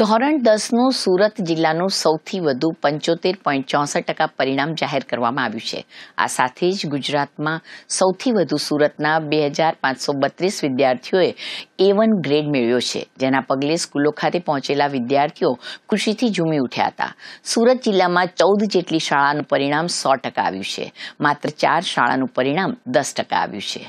ધોરણ દસનું સુરત જિલ્લાનું સૌથી વધુ પંચોતેર પોઈન્ટ ચોસઠ ટકા પરિણામ જાહેર કરવામાં આવ્યું છે આ સાથે જ ગુજરાતમાં સૌથી વધુ સુરતના બે હજાર પાંચસો બત્રીસ વિદ્યાર્થીઓએ એ વન ગ્રેડ મેળવ્યો છે જેના પગલે સ્કૂલો ખાતે પહોંચેલા વિદ્યાર્થીઓ ખુશીથી ઝૂમી ઉઠ્યા હતા સુરત જિલ્લામાં ચૌદ જેટલી શાળાનું પરિણામ સો ટકા આવ્યું છે માત્ર ચાર શાળાનું પરિણામ દસ ટકા આવ્યું છે